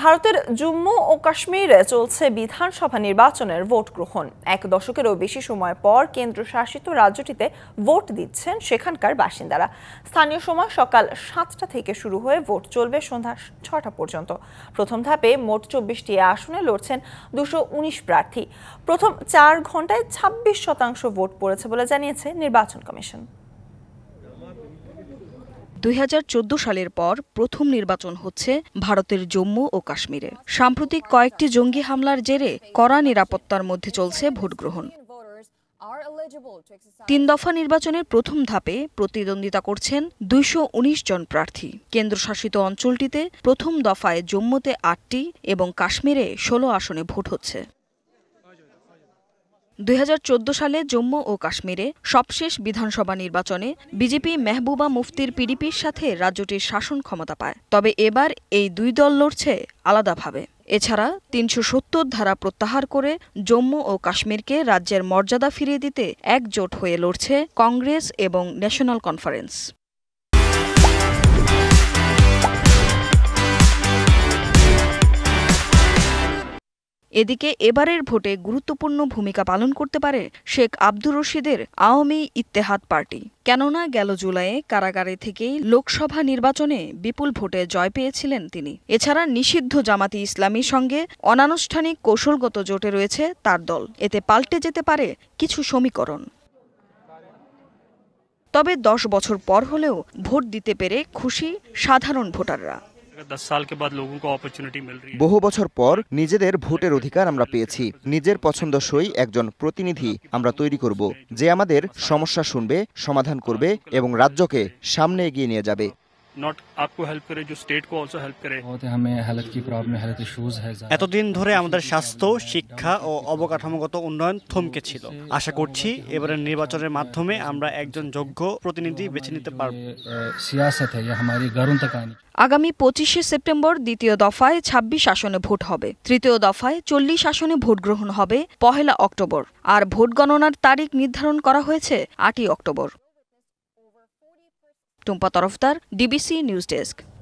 ভারতের জম্মু ও কাশ্মীরে চলছে বিধানসভা নির্বাচনের ভোট গ্রহণ এক দশকেরও বেশি সময় পর কেন্দ্রশাসিত রাজ্যটিতে ভোট দিচ্ছেন সেখানকার বাসিন্দারা স্থানীয় সময় সকাল সাতটা থেকে শুরু হয়ে ভোট চলবে সন্ধ্যা ছটা পর্যন্ত প্রথম ধাপে মোট চব্বিশটি আসনে লড়ছেন দুশো উনিশ প্রার্থী প্রথম চার ঘন্টায় ছাব্বিশ শতাংশ ভোট পড়েছে বলে জানিয়েছে নির্বাচন কমিশন দুই সালের পর প্রথম নির্বাচন হচ্ছে ভারতের জম্মু ও কাশ্মীরে সাম্প্রতিক কয়েকটি জঙ্গি হামলার জেরে কড়া নিরাপত্তার মধ্যে চলছে ভোটগ্রহণ তিন দফা নির্বাচনের প্রথম ধাপে প্রতিদ্বন্দ্বিতা করছেন দুইশো জন প্রার্থী কেন্দ্রশাসিত অঞ্চলটিতে প্রথম দফায় জম্মুতে আটটি এবং কাশ্মীরে ষোলো আসনে ভোট হচ্ছে দুই সালে জম্মু ও কাশ্মীরে সবশেষ বিধানসভা নির্বাচনে বিজেপি মেহবুবা মুফতির পিডিপির সাথে রাজ্যটির শাসন ক্ষমতা পায় তবে এবার এই দুই দল লড়ছে আলাদাভাবে এছাড়া তিনশো সত্তর ধারা প্রত্যাহার করে জম্মু ও কাশ্মীরকে রাজ্যের মর্যাদা ফিরিয়ে দিতে একজোট হয়ে লড়ছে কংগ্রেস এবং ন্যাশনাল কনফারেন্স এদিকে এবারের ভোটে গুরুত্বপূর্ণ ভূমিকা পালন করতে পারে শেখ আব্দুর রশিদের আওয়ামী ইত্তেহাদ পার্টি কেননা গেল জুলাইয়ে কারাগারে থেকেই লোকসভা নির্বাচনে বিপুল ভোটে জয় পেয়েছিলেন তিনি এছাড়া নিষিদ্ধ জামাতি ইসলামীর সঙ্গে অনানুষ্ঠানিক কৌশলগত জোটে রয়েছে তার দল এতে পাল্টে যেতে পারে কিছু সমীকরণ তবে দশ বছর পর হলেও ভোট দিতে পেরে খুশি সাধারণ ভোটাররা বহু বছর পর নিজেদের ভোটের অধিকার আমরা পেয়েছি নিজের পছন্দসই একজন প্রতিনিধি আমরা তৈরি করব যে আমাদের সমস্যা শুনবে সমাধান করবে এবং রাজ্যকে সামনে এগিয়ে নিয়ে যাবে এতদিন ধরে আমাদের স্বাস্থ্য শিক্ষা ও অবকাঠামোগত উন্নয়ন থমকে ছিল আশা করছি এবারের নির্বাচনের মাধ্যমে আমরা একজন যোগ্য প্রতিনিধি বেছে নিতে পারব আগামী পঁচিশে সেপ্টেম্বর দ্বিতীয় দফায় ২৬ আসনে ভোট হবে তৃতীয় দফায় চল্লিশ আসনে ভোট গ্রহণ হবে পহেলা অক্টোবর আর ভোট গণনার তারিখ নির্ধারণ করা হয়েছে আটই October Tumpa Tarafdar DBC news desk